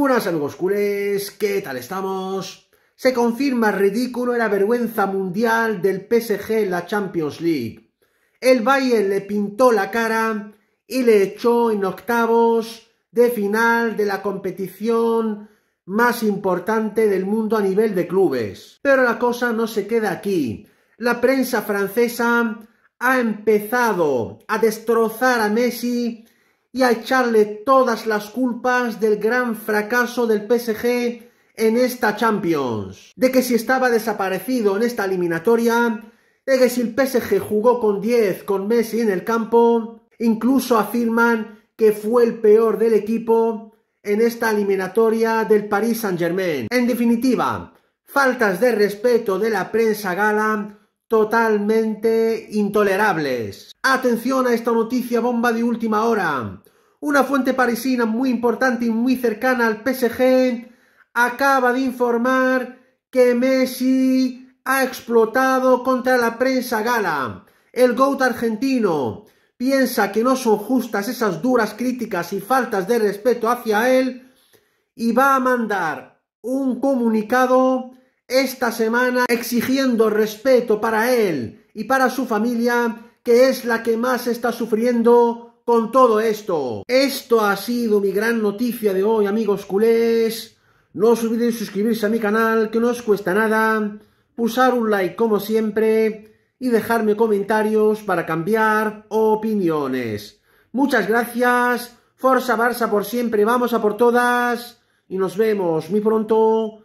Buenas amigos ¿qué tal estamos? Se confirma ridículo la vergüenza mundial del PSG en la Champions League. El Bayern le pintó la cara y le echó en octavos de final de la competición más importante del mundo a nivel de clubes. Pero la cosa no se queda aquí. La prensa francesa ha empezado a destrozar a Messi y a echarle todas las culpas del gran fracaso del PSG en esta Champions. De que si estaba desaparecido en esta eliminatoria, de que si el PSG jugó con 10 con Messi en el campo, incluso afirman que fue el peor del equipo en esta eliminatoria del Paris Saint-Germain. En definitiva, faltas de respeto de la prensa gala totalmente intolerables. Atención a esta noticia bomba de última hora. Una fuente parisina muy importante y muy cercana al PSG acaba de informar que Messi ha explotado contra la prensa gala. El GOAT argentino piensa que no son justas esas duras críticas y faltas de respeto hacia él y va a mandar un comunicado esta semana exigiendo respeto para él y para su familia, que es la que más está sufriendo con todo esto. Esto ha sido mi gran noticia de hoy, amigos culés. No os olvidéis suscribirse a mi canal, que no os cuesta nada, pulsar un like como siempre y dejarme comentarios para cambiar opiniones. Muchas gracias, Forza Barça por siempre, vamos a por todas y nos vemos muy pronto